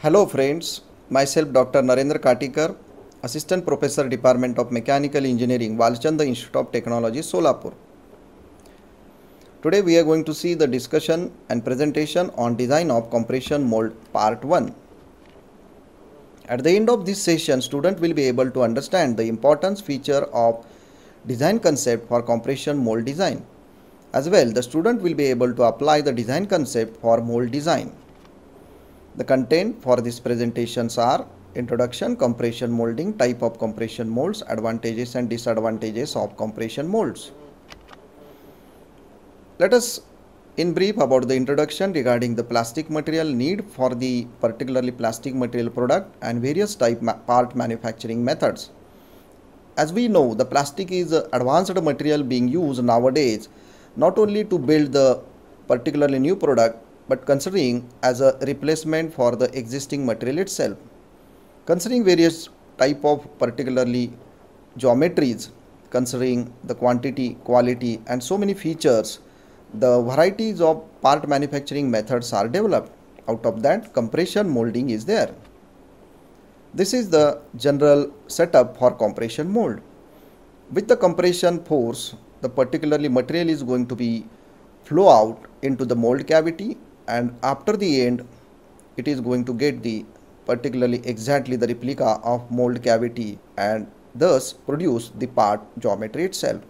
Hello friends, myself Dr. Narendra Katikar, Assistant Professor Department of Mechanical Engineering, Valchanda Institute of Technology, Solapur. Today we are going to see the discussion and presentation on design of compression mold part 1. At the end of this session, student will be able to understand the importance feature of design concept for compression mold design. As well, the student will be able to apply the design concept for mold design. The content for these presentations are introduction, compression molding, type of compression molds, advantages and disadvantages of compression molds. Let us in brief about the introduction regarding the plastic material need for the particularly plastic material product and various type ma part manufacturing methods. As we know, the plastic is advanced material being used nowadays not only to build the particularly new product but considering as a replacement for the existing material itself. Considering various type of particularly geometries, considering the quantity, quality and so many features, the varieties of part manufacturing methods are developed. Out of that compression molding is there. This is the general setup for compression mold. With the compression force, the particularly material is going to be flow out into the mold cavity and after the end it is going to get the particularly exactly the replica of mold cavity and thus produce the part geometry itself.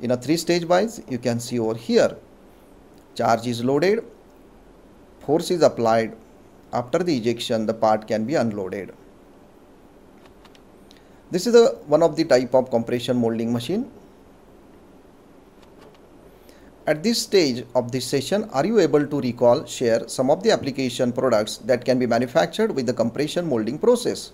In a three stage wise you can see over here charge is loaded force is applied after the ejection the part can be unloaded. This is a, one of the type of compression molding machine at this stage of this session, are you able to recall, share some of the application products that can be manufactured with the compression molding process?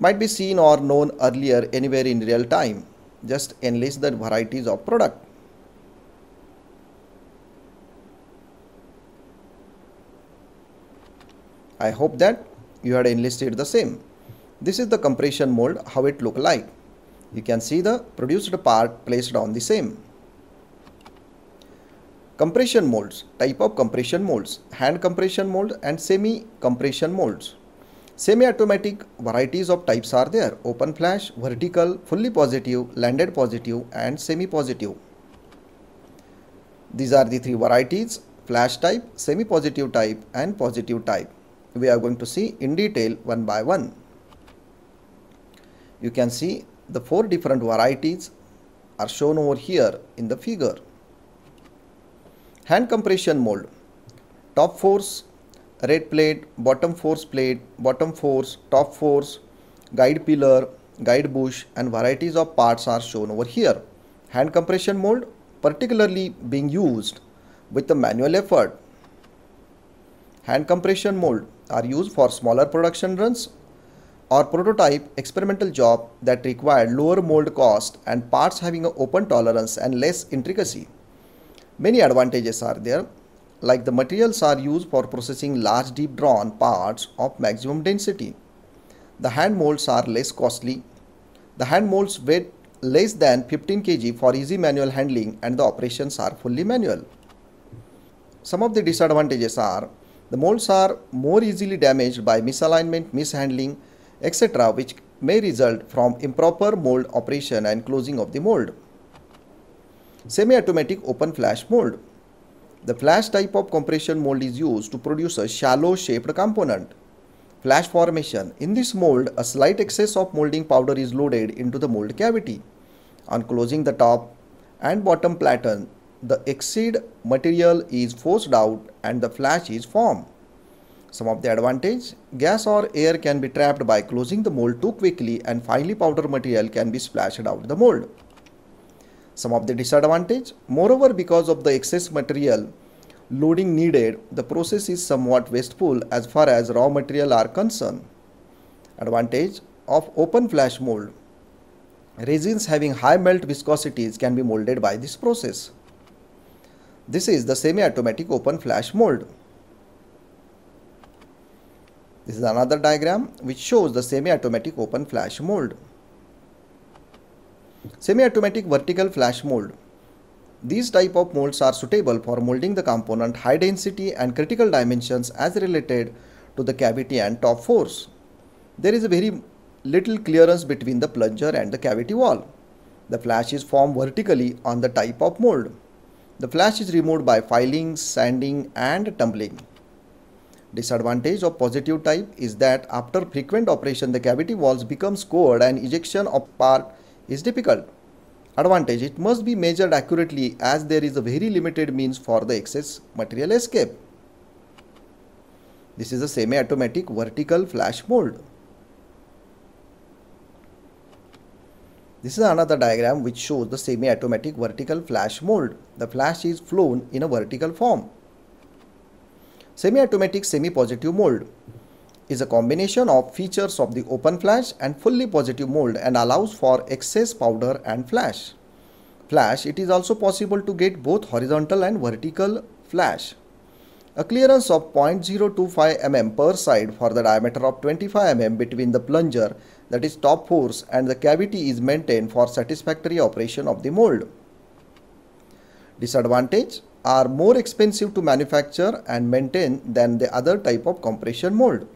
Might be seen or known earlier anywhere in real time. Just enlist the varieties of product. I hope that you had enlisted the same. This is the compression mold, how it look like. You can see the produced part placed on the same. Compression molds, type of compression molds, hand compression mold and semi-compression molds. Semi-automatic varieties of types are there, open flash, vertical, fully positive, landed positive and semi-positive. These are the three varieties, flash type, semi-positive type and positive type. We are going to see in detail one by one. You can see the four different varieties are shown over here in the figure hand compression mold top force red plate bottom force plate bottom force top force guide pillar guide bush and varieties of parts are shown over here hand compression mold particularly being used with the manual effort hand compression mold are used for smaller production runs or prototype experimental job that require lower mold cost and parts having open tolerance and less intricacy Many advantages are there like the materials are used for processing large deep drawn parts of maximum density. The hand molds are less costly. The hand molds weigh less than 15 kg for easy manual handling and the operations are fully manual. Some of the disadvantages are the molds are more easily damaged by misalignment, mishandling, etc., which may result from improper mold operation and closing of the mold. Semi-automatic open flash mold. The flash type of compression mold is used to produce a shallow shaped component. Flash formation. In this mold, a slight excess of molding powder is loaded into the mold cavity. On closing the top and bottom platen, the exceed material is forced out and the flash is formed. Some of the advantage, gas or air can be trapped by closing the mold too quickly and finely powder material can be splashed out the mold some of the disadvantage. Moreover, because of the excess material loading needed, the process is somewhat wasteful as far as raw material are concerned. Advantage of open flash mold. Resins having high melt viscosities can be molded by this process. This is the semi-automatic open flash mold. This is another diagram which shows the semi-automatic open flash mold. Semi-automatic vertical flash mold. These type of molds are suitable for molding the component high density and critical dimensions as related to the cavity and top force. There is a very little clearance between the plunger and the cavity wall. The flash is formed vertically on the type of mold. The flash is removed by filing, sanding and tumbling. Disadvantage of positive type is that after frequent operation the cavity walls becomes scored and ejection of part is difficult. Advantage It must be measured accurately as there is a very limited means for the excess material escape. This is a semi-automatic vertical flash mold. This is another diagram which shows the semi-automatic vertical flash mold. The flash is flown in a vertical form. Semi-automatic semi-positive mold is a combination of features of the open flash and fully positive mold and allows for excess powder and flash. Flash, it is also possible to get both horizontal and vertical flash. A clearance of 0.025 mm per side for the diameter of 25 mm between the plunger that is top force and the cavity is maintained for satisfactory operation of the mold. Disadvantage are more expensive to manufacture and maintain than the other type of compression mold.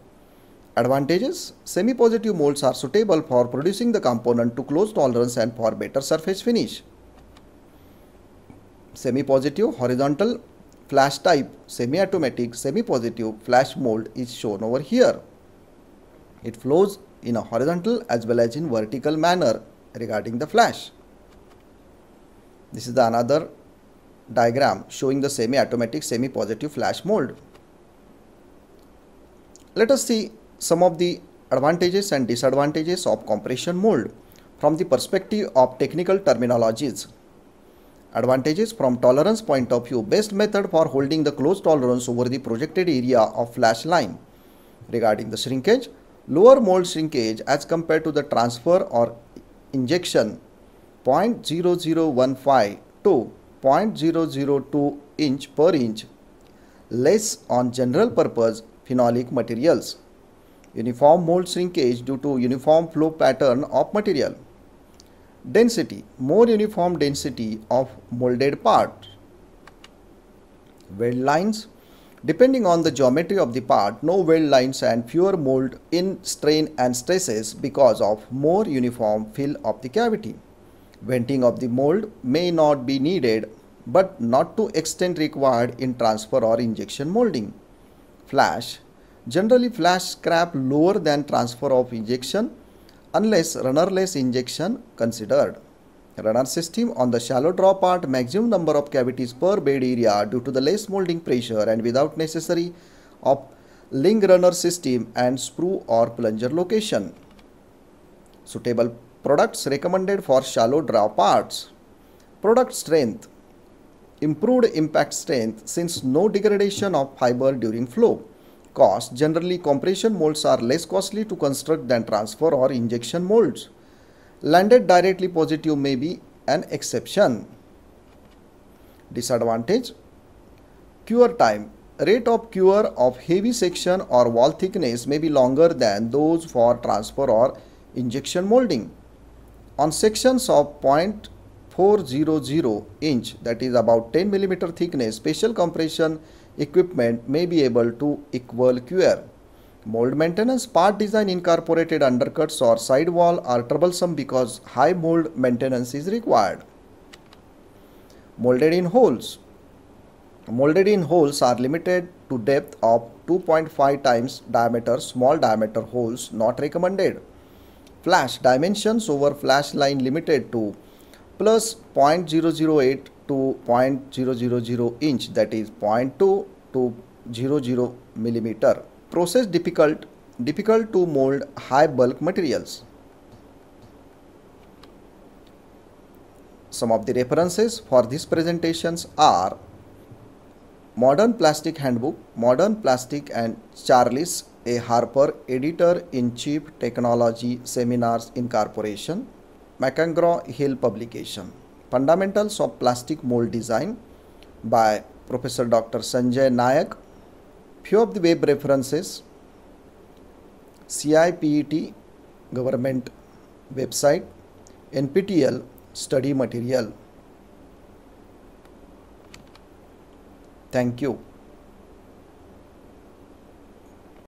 Advantages Semi-positive molds are suitable for producing the component to close tolerance and for better surface finish. Semi-positive horizontal flash type semi-automatic semi-positive flash mold is shown over here. It flows in a horizontal as well as in vertical manner regarding the flash. This is the another diagram showing the semi-automatic semi-positive flash mold. Let us see some of the advantages and disadvantages of compression mold from the perspective of technical terminologies. Advantages from tolerance point of view best method for holding the closed tolerance over the projected area of flash line. Regarding the shrinkage, lower mold shrinkage as compared to the transfer or injection 0.0015 to 0.002 inch per inch less on general purpose phenolic materials uniform mold shrinkage due to uniform flow pattern of material. Density, more uniform density of molded part. Weld lines, depending on the geometry of the part, no weld lines and fewer mold in strain and stresses because of more uniform fill of the cavity. Venting of the mold may not be needed but not to extent required in transfer or injection molding. Flash, Generally flash scrap lower than transfer of injection unless runnerless injection considered. Runner system on the shallow draw part maximum number of cavities per bed area due to the less molding pressure and without necessary of link runner system and sprue or plunger location. Suitable products recommended for shallow draw parts. Product strength improved impact strength since no degradation of fiber during flow cost, generally compression molds are less costly to construct than transfer or injection molds. Landed directly positive may be an exception. Disadvantage Cure time Rate of cure of heavy section or wall thickness may be longer than those for transfer or injection molding. On sections of 0.400 inch that is about 10 millimeter thickness, special compression equipment may be able to equal QR. Mold maintenance part design incorporated undercuts or sidewall are troublesome because high mold maintenance is required. Molded in holes. Molded in holes are limited to depth of 2.5 times diameter small diameter holes not recommended. Flash dimensions over flash line limited to plus 0.008 to 0.000 inch that is 0.2 to 00 millimeter. Process difficult, difficult to mold high bulk materials. Some of the references for these presentations are Modern Plastic Handbook, Modern Plastic and Charles A. Harper, Editor-in-Chief Technology Seminars Incorporation, mcgraw Hill Publication. Fundamentals of Plastic Mold Design by Professor Dr. Sanjay Nayak. Few of the web references CIPET government website, NPTEL study material. Thank you.